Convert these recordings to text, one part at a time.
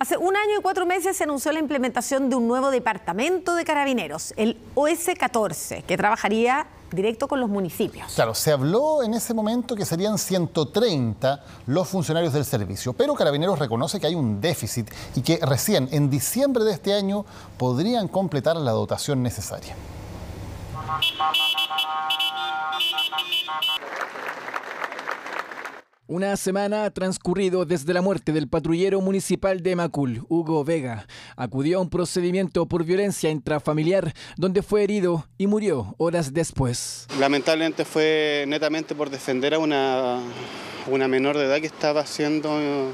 Hace un año y cuatro meses se anunció la implementación de un nuevo departamento de carabineros, el OS-14, que trabajaría directo con los municipios. Claro, se habló en ese momento que serían 130 los funcionarios del servicio, pero Carabineros reconoce que hay un déficit y que recién en diciembre de este año podrían completar la dotación necesaria. Una semana ha transcurrido desde la muerte del patrullero municipal de Macul, Hugo Vega. Acudió a un procedimiento por violencia intrafamiliar, donde fue herido y murió horas después. Lamentablemente fue netamente por defender a una, una menor de edad que estaba siendo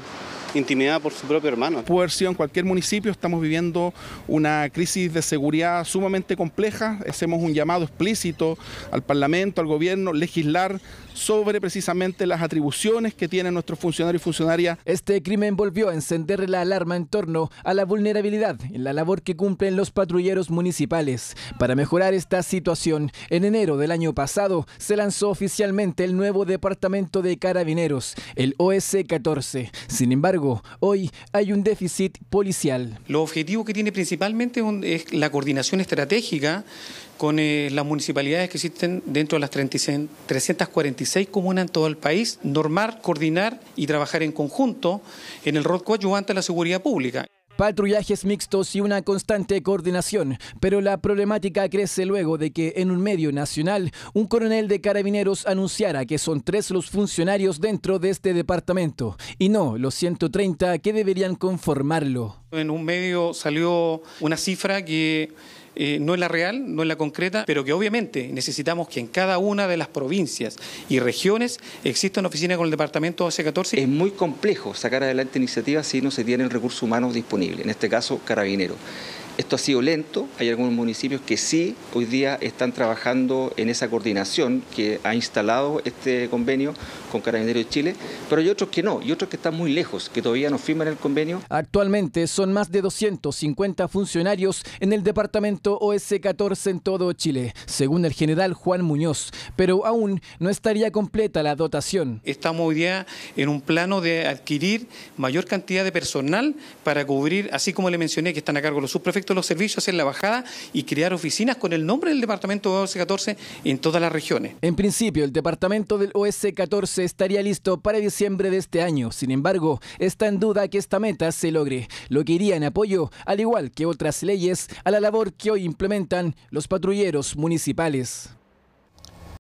intimidada por su propio hermano. Puede en cualquier municipio, estamos viviendo una crisis de seguridad sumamente compleja. Hacemos un llamado explícito al Parlamento, al Gobierno, legislar sobre precisamente las atribuciones que tienen nuestros funcionarios y funcionarias. Este crimen volvió a encender la alarma en torno a la vulnerabilidad en la labor que cumplen los patrulleros municipales. Para mejorar esta situación, en enero del año pasado se lanzó oficialmente el nuevo Departamento de Carabineros, el OS-14. Sin embargo, hoy hay un déficit policial. Lo objetivo que tiene principalmente es la coordinación estratégica con eh, las municipalidades que existen dentro de las 346 comunas en todo el país, normar, coordinar y trabajar en conjunto en el rol coadyuvante a la seguridad pública patrullajes mixtos y una constante coordinación, pero la problemática crece luego de que en un medio nacional un coronel de carabineros anunciara que son tres los funcionarios dentro de este departamento y no los 130 que deberían conformarlo. En un medio salió una cifra que eh, no es la real, no es la concreta, pero que obviamente necesitamos que en cada una de las provincias y regiones exista una oficina con el departamento C-14. Es muy complejo sacar adelante iniciativas si no se tienen recursos humanos disponibles, en este caso carabineros. Esto ha sido lento, hay algunos municipios que sí hoy día están trabajando en esa coordinación que ha instalado este convenio con Carabineros de Chile, pero hay otros que no, y otros que están muy lejos, que todavía no firman el convenio. Actualmente son más de 250 funcionarios en el departamento OS-14 en todo Chile, según el general Juan Muñoz, pero aún no estaría completa la dotación. Estamos hoy día en un plano de adquirir mayor cantidad de personal para cubrir, así como le mencioné, que están a cargo los subprefectos los servicios en la bajada y crear oficinas con el nombre del departamento OS-14 en todas las regiones. En principio, el departamento del OS-14 estaría listo para diciembre de este año. Sin embargo, está en duda que esta meta se logre, lo que iría en apoyo, al igual que otras leyes, a la labor que hoy implementan los patrulleros municipales.